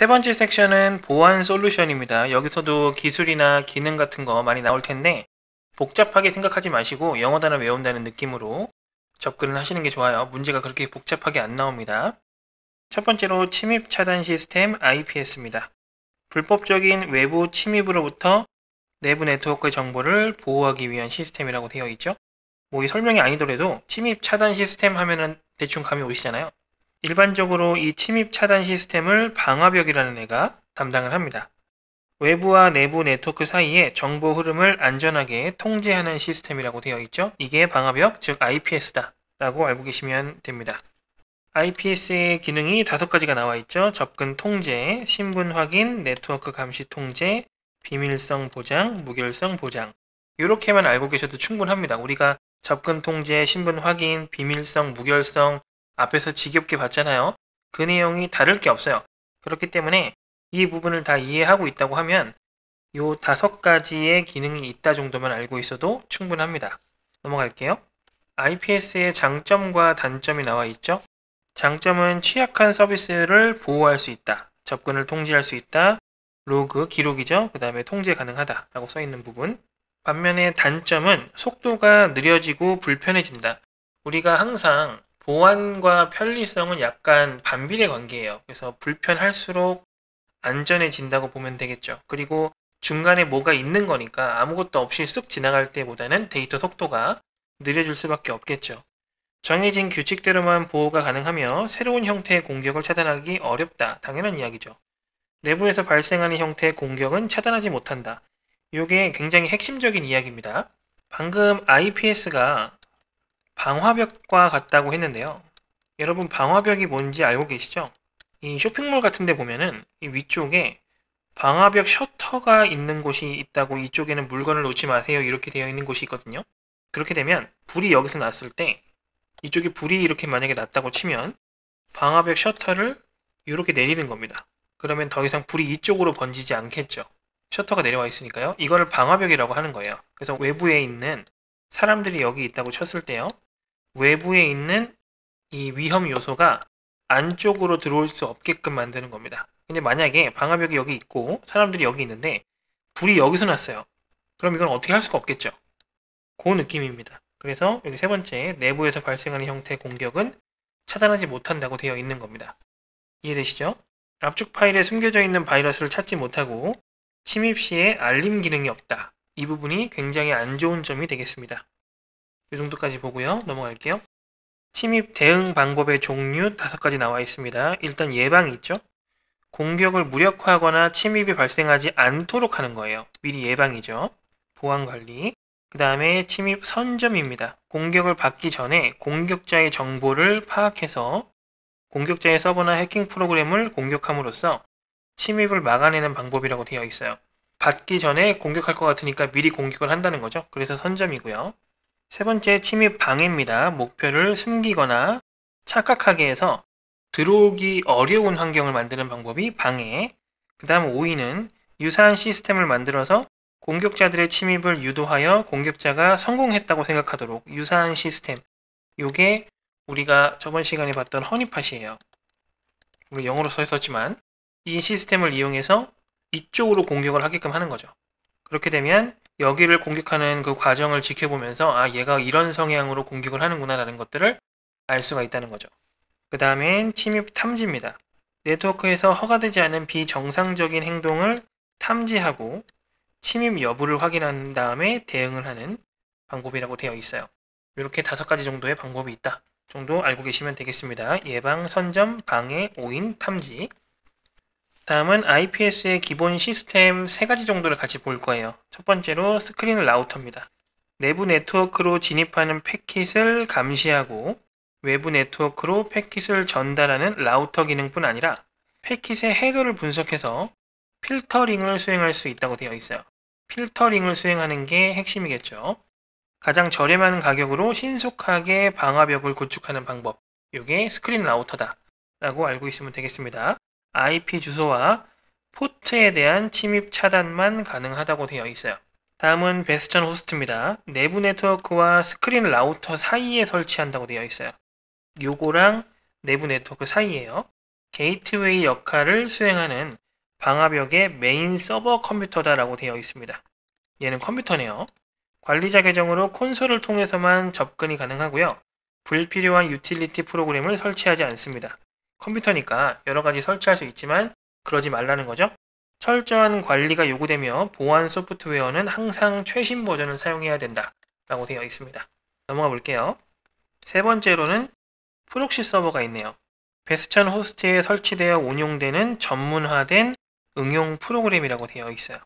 세 번째 섹션은 보안 솔루션입니다. 여기서도 기술이나 기능 같은 거 많이 나올 텐데 복잡하게 생각하지 마시고 영어 단어 외운다는 느낌으로 접근을 하시는 게 좋아요. 문제가 그렇게 복잡하게 안 나옵니다. 첫 번째로 침입 차단 시스템 IPS입니다. 불법적인 외부 침입으로부터 내부 네트워크의 정보를 보호하기 위한 시스템이라고 되어 있죠. 뭐이 설명이 아니더라도 침입 차단 시스템 하면은 대충 감이 오시잖아요. 일반적으로 이 침입 차단 시스템을 방화벽이라는 애가 담당을 합니다. 외부와 내부 네트워크 사이에 정보 흐름을 안전하게 통제하는 시스템이라고 되어 있죠. 이게 방화벽, 즉 IPS다 라고 알고 계시면 됩니다. IPS의 기능이 다섯 가지가 나와 있죠. 접근 통제, 신분 확인, 네트워크 감시 통제, 비밀성 보장, 무결성 보장. 이렇게만 알고 계셔도 충분합니다. 우리가 접근 통제, 신분 확인, 비밀성, 무결성 앞에서 지겹게 봤잖아요. 그 내용이 다를 게 없어요. 그렇기 때문에 이 부분을 다 이해하고 있다고 하면 요 다섯 가지의 기능이 있다 정도만 알고 있어도 충분합니다. 넘어갈게요. IPS의 장점과 단점이 나와 있죠. 장점은 취약한 서비스를 보호할 수 있다. 접근을 통제할 수 있다. 로그, 기록이죠. 그 다음에 통제 가능하다. 라고 써있는 부분. 반면에 단점은 속도가 느려지고 불편해진다. 우리가 항상 보안과 편리성은 약간 반비례 관계예요. 그래서 불편할수록 안전해진다고 보면 되겠죠. 그리고 중간에 뭐가 있는 거니까 아무것도 없이 쑥 지나갈 때보다는 데이터 속도가 느려질 수밖에 없겠죠. 정해진 규칙대로만 보호가 가능하며 새로운 형태의 공격을 차단하기 어렵다. 당연한 이야기죠. 내부에서 발생하는 형태의 공격은 차단하지 못한다. 이게 굉장히 핵심적인 이야기입니다. 방금 IPS가 방화벽과 같다고 했는데요. 여러분 방화벽이 뭔지 알고 계시죠? 이 쇼핑몰 같은 데 보면은 이 위쪽에 방화벽 셔터가 있는 곳이 있다고 이쪽에는 물건을 놓지 마세요 이렇게 되어 있는 곳이 있거든요. 그렇게 되면 불이 여기서 났을 때 이쪽에 불이 이렇게 만약에 났다고 치면 방화벽 셔터를 이렇게 내리는 겁니다. 그러면 더 이상 불이 이쪽으로 번지지 않겠죠. 셔터가 내려와 있으니까요. 이거를 방화벽이라고 하는 거예요. 그래서 외부에 있는 사람들이 여기 있다고 쳤을 때요. 외부에 있는 이 위험 요소가 안쪽으로 들어올 수 없게끔 만드는 겁니다. 근데 만약에 방화벽이 여기 있고 사람들이 여기 있는데 불이 여기서 났어요. 그럼 이건 어떻게 할 수가 없겠죠. 그 느낌입니다. 그래서 여기 세 번째 내부에서 발생하는 형태의 공격은 차단하지 못한다고 되어 있는 겁니다. 이해되시죠? 압축 파일에 숨겨져 있는 바이러스를 찾지 못하고 침입 시에 알림 기능이 없다. 이 부분이 굉장히 안 좋은 점이 되겠습니다. 이 정도까지 보고요. 넘어갈게요. 침입 대응 방법의 종류 다섯 가지 나와 있습니다. 일단 예방이 있죠. 공격을 무력화하거나 침입이 발생하지 않도록 하는 거예요. 미리 예방이죠. 보안 관리. 그 다음에 침입 선점입니다. 공격을 받기 전에 공격자의 정보를 파악해서 공격자의 서버나 해킹 프로그램을 공격함으로써 침입을 막아내는 방법이라고 되어 있어요. 받기 전에 공격할 것 같으니까 미리 공격을 한다는 거죠. 그래서 선점이고요. 세 번째 침입 방해입니다. 목표를 숨기거나 착각하게 해서 들어오기 어려운 환경을 만드는 방법이 방해. 그 다음 5위는 유사한 시스템을 만들어서 공격자들의 침입을 유도하여 공격자가 성공했다고 생각하도록 유사한 시스템. 요게 우리가 저번 시간에 봤던 허니팟이에요. 우리 영어로 써 있었지만 이 시스템을 이용해서 이쪽으로 공격을 하게끔 하는 거죠. 그렇게 되면 여기를 공격하는 그 과정을 지켜보면서 아 얘가 이런 성향으로 공격을 하는구나 라는 것들을 알 수가 있다는 거죠. 그 다음엔 침입 탐지입니다. 네트워크에서 허가되지 않은 비정상적인 행동을 탐지하고 침입 여부를 확인한 다음에 대응을 하는 방법이라고 되어 있어요. 이렇게 다섯 가지 정도의 방법이 있다 정도 알고 계시면 되겠습니다. 예방, 선점, 방해, 오인, 탐지 다음은 IPS의 기본 시스템 세 가지 정도를 같이 볼 거예요. 첫 번째로 스크린 라우터입니다. 내부 네트워크로 진입하는 패킷을 감시하고 외부 네트워크로 패킷을 전달하는 라우터 기능뿐 아니라 패킷의 헤더를 분석해서 필터링을 수행할 수 있다고 되어 있어요. 필터링을 수행하는 게 핵심이겠죠. 가장 저렴한 가격으로 신속하게 방화벽을 구축하는 방법. 이게 스크린 라우터다. 라고 알고 있으면 되겠습니다. IP 주소와 포트에 대한 침입 차단만 가능하다고 되어 있어요. 다음은 베스천 호스트입니다. 내부 네트워크와 스크린 라우터 사이에 설치한다고 되어 있어요. 요거랑 내부 네트워크 사이에요. 게이트웨이 역할을 수행하는 방화벽의 메인 서버 컴퓨터다라고 되어 있습니다. 얘는 컴퓨터네요. 관리자 계정으로 콘솔을 통해서만 접근이 가능하고요. 불필요한 유틸리티 프로그램을 설치하지 않습니다. 컴퓨터니까 여러 가지 설치할 수 있지만 그러지 말라는 거죠. 철저한 관리가 요구되며 보안 소프트웨어는 항상 최신 버전을 사용해야 된다 라고 되어 있습니다. 넘어가 볼게요. 세 번째로는 프록시 서버가 있네요. 베스천 호스트에 설치되어 운용되는 전문화된 응용 프로그램이라고 되어 있어요.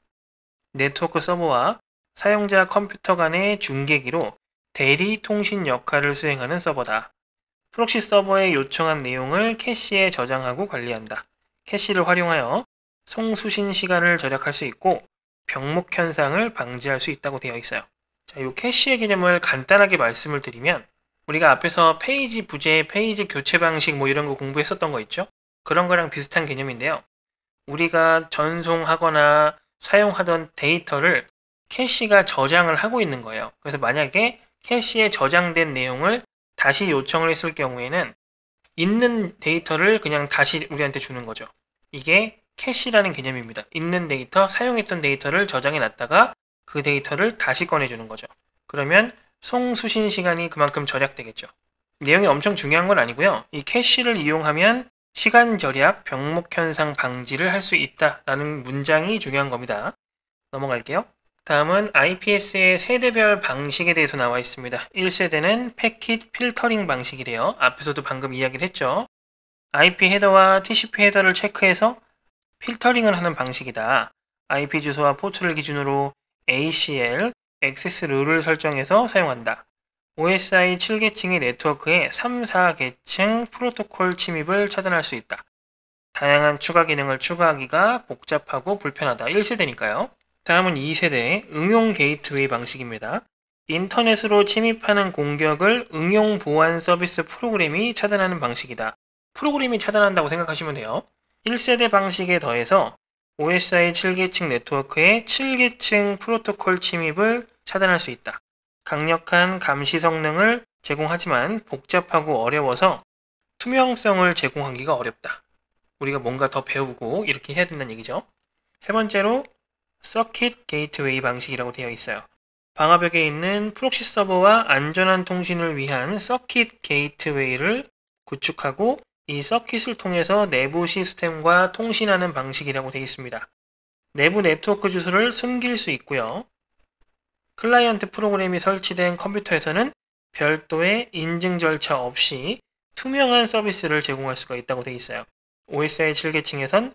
네트워크 서버와 사용자 컴퓨터 간의 중계기로 대리 통신 역할을 수행하는 서버다. 프록시 서버에 요청한 내용을 캐시에 저장하고 관리한다. 캐시를 활용하여 송수신 시간을 절약할 수 있고 병목 현상을 방지할 수 있다고 되어 있어요. 자, 이 캐시의 개념을 간단하게 말씀을 드리면 우리가 앞에서 페이지 부재, 페이지 교체 방식 뭐 이런 거 공부했었던 거 있죠? 그런 거랑 비슷한 개념인데요. 우리가 전송하거나 사용하던 데이터를 캐시가 저장을 하고 있는 거예요. 그래서 만약에 캐시에 저장된 내용을 다시 요청을 했을 경우에는 있는 데이터를 그냥 다시 우리한테 주는 거죠. 이게 캐시라는 개념입니다. 있는 데이터, 사용했던 데이터를 저장해 놨다가 그 데이터를 다시 꺼내주는 거죠. 그러면 송수신 시간이 그만큼 절약되겠죠. 내용이 엄청 중요한 건 아니고요. 이 캐시를 이용하면 시간 절약, 병목 현상 방지를 할 수 있다라는 문장이 중요한 겁니다. 넘어갈게요. 다음은 IPS의 세대별 방식에 대해서 나와 있습니다. 1세대는 패킷 필터링 방식이래요. 앞에서도 방금 이야기를 했죠. IP 헤더와 TCP 헤더를 체크해서 필터링을 하는 방식이다. IP 주소와 포트를 기준으로 ACL, 액세스 룰을 설정해서 사용한다. OSI 7계층의 네트워크에 3, 4계층 프로토콜 침입을 차단할 수 있다. 다양한 추가 기능을 추가하기가 복잡하고 불편하다. 1세대니까요. 다음은 2세대 응용 게이트웨이 방식입니다. 인터넷으로 침입하는 공격을 응용 보안 서비스 프로그램이 차단하는 방식이다. 프로그램이 차단한다고 생각하시면 돼요. 1세대 방식에 더해서 OSI 7계층 네트워크의 7계층 프로토콜 침입을 차단할 수 있다. 강력한 감시 성능을 제공하지만 복잡하고 어려워서 투명성을 제공하기가 어렵다. 우리가 뭔가 더 배우고 이렇게 해야 된다는 얘기죠. 세 번째로 서킷 게이트웨이 방식이라고 되어 있어요. 방화벽에 있는 프록시 서버와 안전한 통신을 위한 서킷 게이트웨이를 구축하고 이 서킷을 통해서 내부 시스템과 통신하는 방식이라고 되어 있습니다. 내부 네트워크 주소를 숨길 수 있고요. 클라이언트 프로그램이 설치된 컴퓨터에서는 별도의 인증 절차 없이 투명한 서비스를 제공할 수가 있다고 되어 있어요. OSI 7계층에선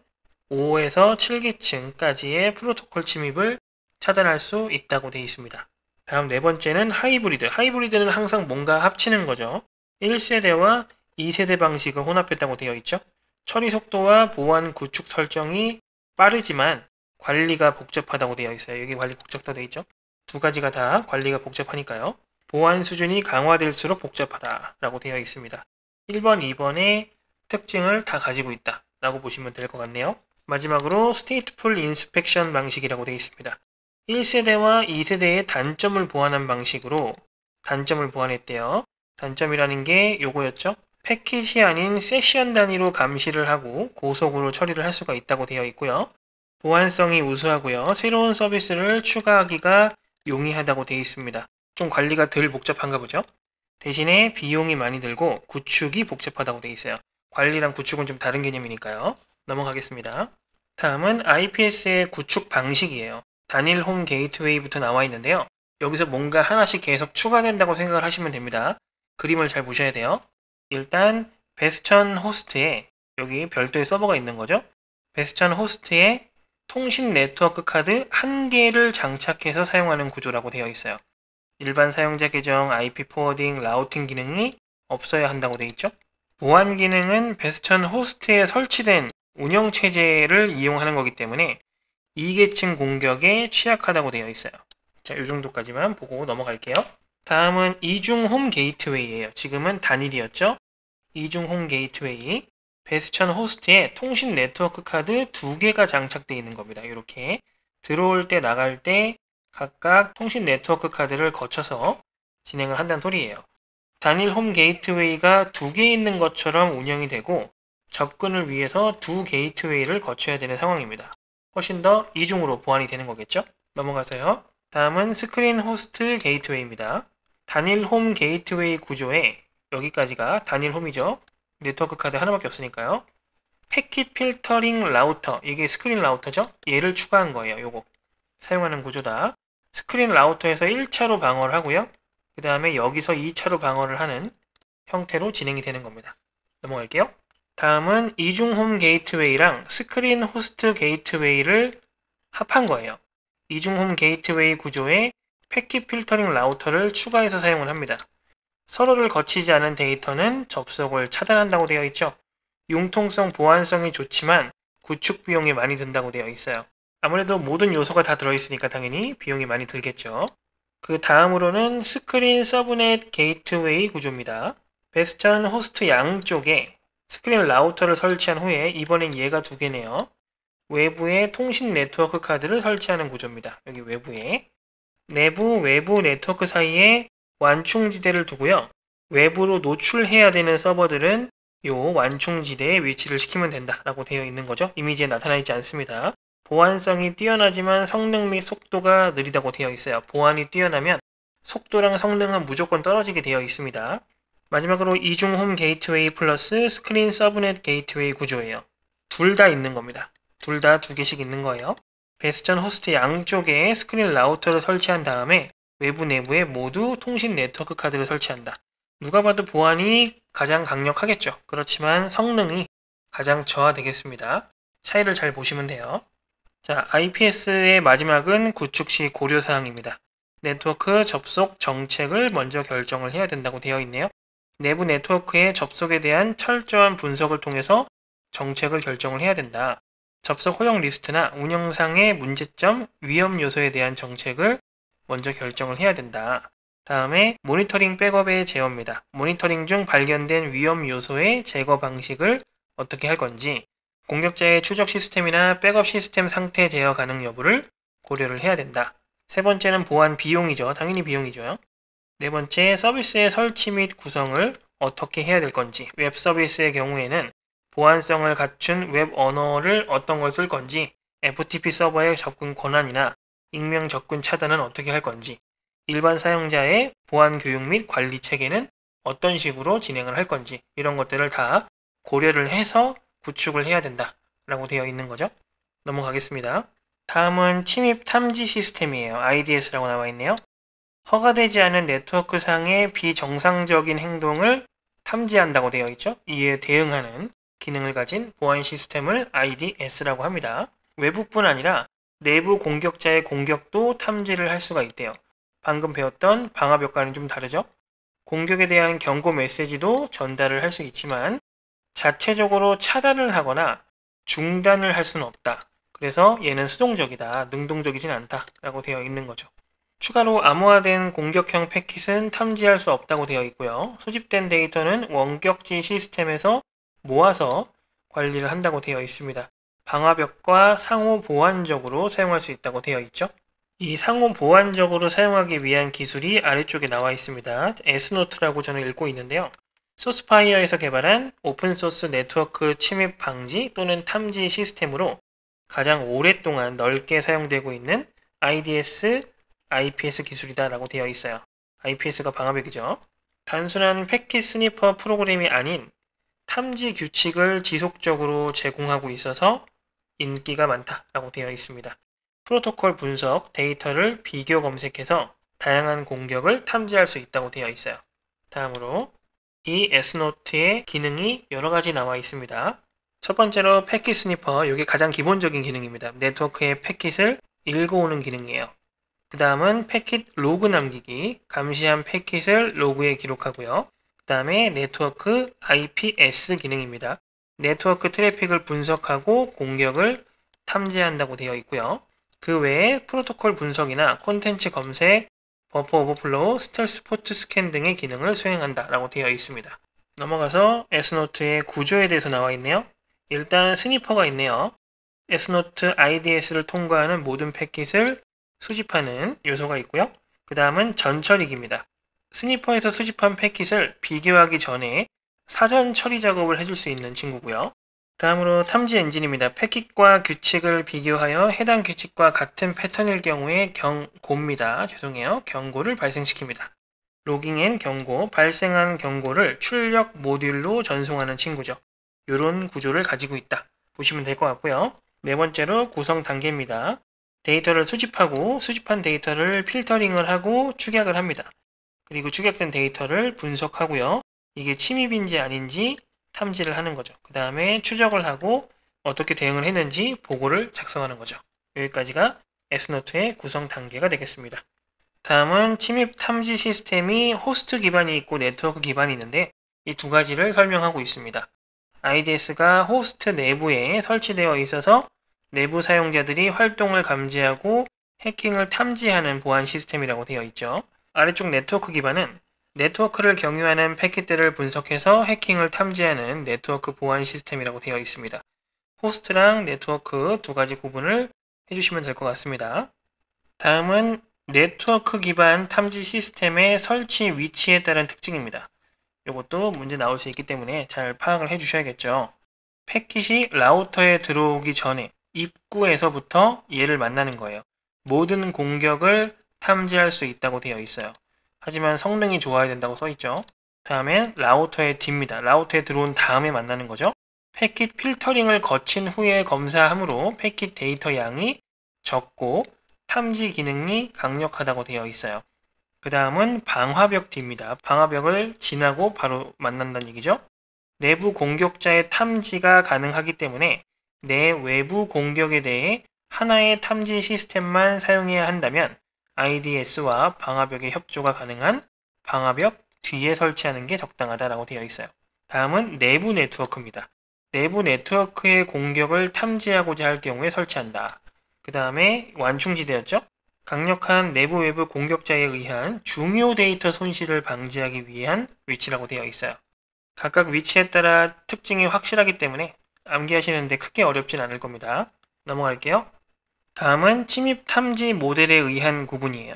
5에서 7계층까지의 프로토콜 침입을 차단할 수 있다고 되어 있습니다. 다음 네 번째는 하이브리드. 하이브리드는 항상 뭔가 합치는 거죠. 1세대와 2세대 방식을 혼합했다고 되어 있죠. 처리 속도와 보안 구축 설정이 빠르지만 관리가 복잡하다고 되어 있어요. 여기 관리 복잡하다 고 되어 있죠. 두 가지가 다 관리가 복잡하니까요. 보안 수준이 강화될수록 복잡하다라고 되어 있습니다. 1번, 2번의 특징을 다 가지고 있다라고 보시면 될 것 같네요. 마지막으로 스테이트풀 인스펙션 방식이라고 되어 있습니다. 1세대와 2세대의 단점을 보완한 방식으로 단점을 보완했대요. 단점이라는 게 요거였죠. 패킷이 아닌 세션 단위로 감시를 하고 고속으로 처리를 할 수가 있다고 되어 있고요. 보안성이 우수하고요. 새로운 서비스를 추가하기가 용이하다고 되어 있습니다. 좀 관리가 덜 복잡한가 보죠. 대신에 비용이 많이 들고 구축이 복잡하다고 되어 있어요. 관리랑 구축은 좀 다른 개념이니까요. 넘어가겠습니다. 다음은 IPS의 구축 방식이에요. 단일 홈 게이트웨이부터 나와 있는데요. 여기서 뭔가 하나씩 계속 추가된다고 생각을 하시면 됩니다. 그림을 잘 보셔야 돼요. 일단 베스천 호스트에 여기 별도의 서버가 있는 거죠. 베스천 호스트에 통신 네트워크 카드 한 개를 장착해서 사용하는 구조라고 되어 있어요. 일반 사용자 계정, IP 포워딩, 라우팅 기능이 없어야 한다고 되어 있죠. 보안 기능은 베스천 호스트에 설치된 운영 체제를 이용하는 거기 때문에 이계층 공격에 취약하다고 되어 있어요. 자, 이 정도까지만 보고 넘어갈게요. 다음은 이중 홈 게이트웨이예요. 지금은 단일이었죠. 이중 홈 게이트웨이 베스천 호스트에 통신 네트워크 카드 두 개가 장착되어 있는 겁니다. 이렇게 들어올 때 나갈 때 각각 통신 네트워크 카드를 거쳐서 진행을 한다는 소리예요. 단일 홈 게이트웨이가 두 개 있는 것처럼 운영이 되고 접근을 위해서 두 게이트웨이를 거쳐야 되는 상황입니다. 훨씬 더 이중으로 보완이 되는 거겠죠? 넘어가세요. 다음은 스크린 호스트 게이트웨이입니다. 단일 홈 게이트웨이 구조에 여기까지가 단일 홈이죠. 네트워크 카드 하나밖에 없으니까요. 패킷 필터링 라우터, 이게 스크린 라우터죠? 얘를 추가한 거예요, 요거. 사용하는 구조다. 스크린 라우터에서 1차로 방어를 하고요. 그 다음에 여기서 2차로 방어를 하는 형태로 진행이 되는 겁니다. 넘어갈게요. 다음은 이중 홈 게이트웨이랑 스크린 호스트 게이트웨이를 합한 거예요. 이중 홈 게이트웨이 구조에 패킷 필터링 라우터를 추가해서 사용을 합니다. 서로를 거치지 않은 데이터는 접속을 차단한다고 되어 있죠. 융통성, 보안성이 좋지만 구축 비용이 많이 든다고 되어 있어요. 아무래도 모든 요소가 다 들어있으니까 당연히 비용이 많이 들겠죠. 그 다음으로는 스크린 서브넷 게이트웨이 구조입니다. 베스천 호스트 양쪽에 스크린 라우터를 설치한 후에 이번엔 얘가 두 개네요. 외부에 통신 네트워크 카드를 설치하는 구조입니다. 여기 외부에 내부 외부 네트워크 사이에 완충지대를 두고요. 외부로 노출해야 되는 서버들은 요 완충지대에 위치를 시키면 된다라고 되어 있는 거죠. 이미지에 나타나 있지 않습니다. 보안성이 뛰어나지만 성능 및 속도가 느리다고 되어 있어요. 보안이 뛰어나면 속도랑 성능은 무조건 떨어지게 되어 있습니다. 마지막으로 이중 홈 게이트웨이 플러스 스크린 서브넷 게이트웨이 구조예요. 둘 다 있는 겁니다. 둘 다 두 개씩 있는 거예요. 베스전 호스트 양쪽에 스크린 라우터를 설치한 다음에 외부 내부에 모두 통신 네트워크 카드를 설치한다. 누가 봐도 보안이 가장 강력하겠죠. 그렇지만 성능이 가장 저하되겠습니다. 차이를 잘 보시면 돼요. 자, IPS의 마지막은 구축 시 고려사항입니다. 네트워크 접속 정책을 먼저 결정을 해야 된다고 되어 있네요. 내부 네트워크의 접속에 대한 철저한 분석을 통해서 정책을 결정을 해야 된다. 접속 허용 리스트나 운영상의 문제점, 위험 요소에 대한 정책을 먼저 결정을 해야 된다. 다음에 모니터링 백업의 제어입니다. 모니터링 중 발견된 위험 요소의 제거 방식을 어떻게 할 건지, 공격자의 추적 시스템이나 백업 시스템 상태 제어 가능 여부를 고려를 해야 된다. 세 번째는 보안 비용이죠. 당연히 비용이죠. 네 번째, 서비스의 설치 및 구성을 어떻게 해야 될 건지 웹 서비스의 경우에는 보안성을 갖춘 웹 언어를 어떤 걸 쓸 건지 FTP 서버의 접근 권한이나 익명 접근 차단은 어떻게 할 건지 일반 사용자의 보안 교육 및 관리 체계는 어떤 식으로 진행을 할 건지 이런 것들을 다 고려를 해서 구축을 해야 된다 라고 되어 있는 거죠 넘어가겠습니다 다음은 침입 탐지 시스템이에요 IDS라고 나와 있네요 허가되지 않은 네트워크상의 비정상적인 행동을 탐지한다고 되어 있죠. 이에 대응하는 기능을 가진 보안 시스템을 IDS라고 합니다. 외부뿐 아니라 내부 공격자의 공격도 탐지를 할 수가 있대요. 방금 배웠던 방화효과는좀 다르죠? 공격에 대한 경고 메시지도 전달을 할 수 있지만 자체적으로 차단을 하거나 중단을 할 수는 없다. 그래서 얘는 수동적이다, 능동적이진 않다라고 되어 있는 거죠. 추가로 암호화된 공격형 패킷은 탐지할 수 없다고 되어 있고요. 수집된 데이터는 원격지 시스템에서 모아서 관리를 한다고 되어 있습니다. 방화벽과 상호 보완적으로 사용할 수 있다고 되어 있죠. 이 상호 보완적으로 사용하기 위한 기술이 아래쪽에 나와 있습니다. S노트라고 저는 읽고 있는데요. 소스파이어에서 개발한 오픈소스 네트워크 침입 방지 또는 탐지 시스템으로 가장 오랫동안 넓게 사용되고 있는 IDS IPS 기술이다 라고 되어 있어요. IPS가 방화벽이죠. 단순한 패킷 스니퍼 프로그램이 아닌 탐지 규칙을 지속적으로 제공하고 있어서 인기가 많다라고 되어 있습니다. 프로토콜 분석 데이터를 비교 검색해서 다양한 공격을 탐지할 수 있다고 되어 있어요. 다음으로 이 S노트의 기능이 여러 가지 나와 있습니다. 첫 번째로 패킷 스니퍼, 이게 가장 기본적인 기능입니다. 네트워크의 패킷을 읽어오는 기능이에요. 그 다음은 패킷 로그 남기기, 감시한 패킷을 로그에 기록하고요. 그 다음에 네트워크 IPS 기능입니다. 네트워크 트래픽을 분석하고 공격을 탐지한다고 되어 있고요. 그 외에 프로토콜 분석이나 콘텐츠 검색, 버퍼 오버플로우, 스텔스 포트 스캔 등의 기능을 수행한다 라고 되어 있습니다. 넘어가서 S노트의 구조에 대해서 나와 있네요. 일단 스니퍼가 있네요. S노트 IDS를 통과하는 모든 패킷을 수집하는 요소가 있고요. 그 다음은 전처리기입니다. 스니퍼에서 수집한 패킷을 비교하기 전에 사전 처리 작업을 해줄 수 있는 친구고요. 다음으로 탐지 엔진입니다. 패킷과 규칙을 비교하여 해당 규칙과 같은 패턴일 경우에 경고입니다. 죄송해요. 경고를 발생시킵니다. 로깅 앤 경고, 발생한 경고를 출력 모듈로 전송하는 친구죠. 이런 구조를 가지고 있다. 보시면 될 것 같고요. 네 번째로 구성 단계입니다. 데이터를 수집하고 수집한 데이터를 필터링을 하고 축약을 합니다. 그리고 축약된 데이터를 분석하고요. 이게 침입인지 아닌지 탐지를 하는 거죠. 그 다음에 추적을 하고 어떻게 대응을 했는지 보고를 작성하는 거죠. 여기까지가 에스노트의 구성 단계가 되겠습니다. 다음은 침입 탐지 시스템이 호스트 기반이 있고 네트워크 기반이 있는데 이 두 가지를 설명하고 있습니다. IDS가 호스트 내부에 설치되어 있어서 내부 사용자들이 활동을 감지하고 해킹을 탐지하는 보안 시스템이라고 되어 있죠. 아래쪽 네트워크 기반은 네트워크를 경유하는 패킷들을 분석해서 해킹을 탐지하는 네트워크 보안 시스템이라고 되어 있습니다. 호스트랑 네트워크 두 가지 구분을 해주시면 될 것 같습니다. 다음은 네트워크 기반 탐지 시스템의 설치 위치에 따른 특징입니다. 이것도 문제 나올 수 있기 때문에 잘 파악을 해주셔야겠죠. 패킷이 라우터에 들어오기 전에 입구에서부터 얘를 만나는 거예요. 모든 공격을 탐지할 수 있다고 되어 있어요. 하지만 성능이 좋아야 된다고 써있죠. 다음에 라우터의 D입니다. 라우터에 들어온 다음에 만나는 거죠. 패킷 필터링을 거친 후에 검사하므로 패킷 데이터 양이 적고 탐지 기능이 강력하다고 되어 있어요. 그 다음은 방화벽 D입니다. 방화벽을 지나고 바로 만난다는 얘기죠. 내부 공격자의 탐지가 가능하기 때문에 내 외부 공격에 대해 하나의 탐지 시스템만 사용해야 한다면 IDS와 방화벽의 협조가 가능한 방화벽 뒤에 설치하는 게 적당하다라고 되어 있어요. 다음은 내부 네트워크입니다. 내부 네트워크의 공격을 탐지하고자 할 경우에 설치한다. 그 다음에 완충지대였죠? 강력한 내부 외부 공격자에 의한 중요 데이터 손실을 방지하기 위한 위치라고 되어 있어요. 각각 위치에 따라 특징이 확실하기 때문에 암기하시는데 크게 어렵진 않을 겁니다. 넘어갈게요. 다음은 침입 탐지 모델에 의한 구분이에요.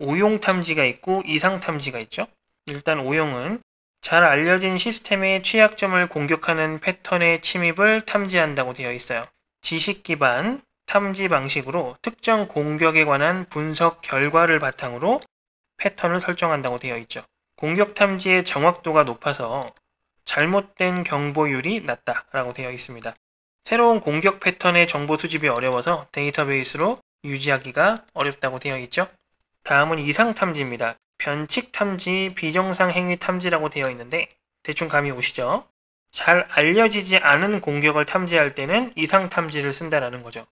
오용 탐지가 있고 이상 탐지가 있죠. 일단 오용은 잘 알려진 시스템의 취약점을 공격하는 패턴의 침입을 탐지한다고 되어 있어요. 지식 기반 탐지 방식으로 특정 공격에 관한 분석 결과를 바탕으로 패턴을 설정한다고 되어 있죠. 공격 탐지의 정확도가 높아서 잘못된 경보율이 낮다라고 되어 있습니다. 새로운 공격 패턴의 정보 수집이 어려워서 데이터베이스로 유지하기가 어렵다고 되어 있죠. 다음은 이상 탐지입니다. 변칙 탐지, 비정상 행위 탐지라고 되어 있는데 대충 감이 오시죠? 잘 알려지지 않은 공격을 탐지할 때는 이상 탐지를 쓴다라는 거죠.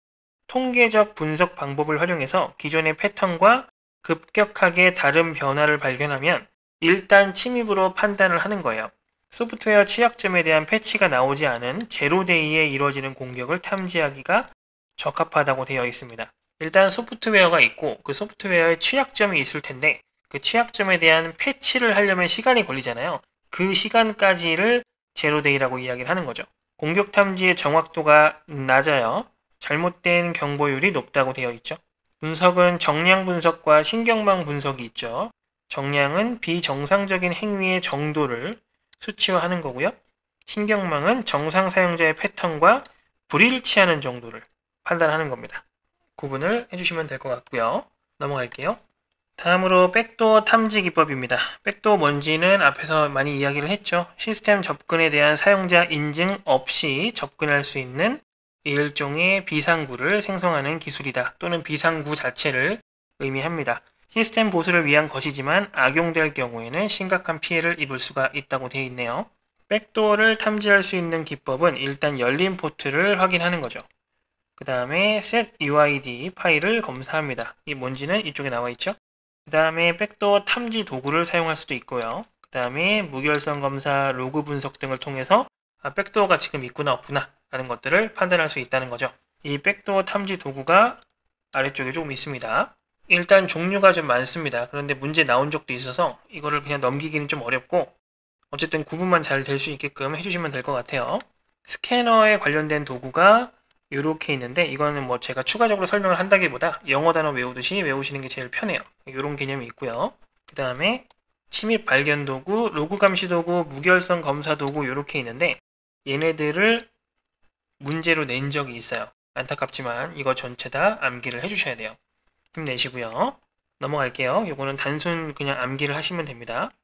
통계적 분석 방법을 활용해서 기존의 패턴과 급격하게 다른 변화를 발견하면 일단 침입으로 판단을 하는 거예요. 소프트웨어 취약점에 대한 패치가 나오지 않은 제로데이에 이루어지는 공격을 탐지하기가 적합하다고 되어 있습니다. 일단 소프트웨어가 있고 그 소프트웨어에 취약점이 있을 텐데 그 취약점에 대한 패치를 하려면 시간이 걸리잖아요. 그 시간까지를 제로데이라고 이야기를 하는 거죠. 공격 탐지의 정확도가 낮아요. 잘못된 경보율이 높다고 되어 있죠. 분석은 정량 분석과 신경망 분석이 있죠. 정량은 비정상적인 행위의 정도를 수치화하는 거고요. 신경망은 정상 사용자의 패턴과 불일치하는 정도를 판단하는 겁니다. 구분을 해주시면 될 것 같고요. 넘어갈게요. 다음으로 백도어 탐지 기법입니다. 백도어 뭔지는 앞에서 많이 이야기를 했죠. 시스템 접근에 대한 사용자 인증 없이 접근할 수 있는 일종의 비상구를 생성하는 기술이다. 또는 비상구 자체를 의미합니다. 시스템 보수를 위한 것이지만 악용될 경우에는 심각한 피해를 입을 수가 있다고 되어 있네요. 백도어를 탐지할 수 있는 기법은 일단 열린 포트를 확인하는 거죠. 그 다음에 setuid 파일을 검사합니다. 이 뭔지는 이쪽에 나와 있죠. 그 다음에 백도어 탐지 도구를 사용할 수도 있고요. 그 다음에 무결성 검사, 로그 분석 등을 통해서 아, 백도어가 지금 있구나 없구나 라는 것들을 판단할 수 있다는 거죠. 이 백도어 탐지 도구가 아래쪽에 조금 있습니다. 일단 종류가 좀 많습니다. 그런데 문제 나온 적도 있어서 이거를 그냥 넘기기는 좀 어렵고 어쨌든 구분만 잘 될 수 있게끔 해주시면 될 것 같아요. 스캐너에 관련된 도구가 이렇게 있는데 이거는 뭐 제가 추가적으로 설명을 한다기보다 영어 단어 외우듯이 외우시는 게 제일 편해요. 이런 개념이 있고요. 그 다음에 침입 발견 도구, 로그 감시 도구, 무결성 검사 도구 이렇게 있는데 얘네들을 문제로 낸 적이 있어요. 안타깝지만 이거 전체 다 암기를 해주셔야 돼요. 힘내시고요. 음, 넘어갈게요. 요거는 단순 그냥 암기를 하시면 됩니다.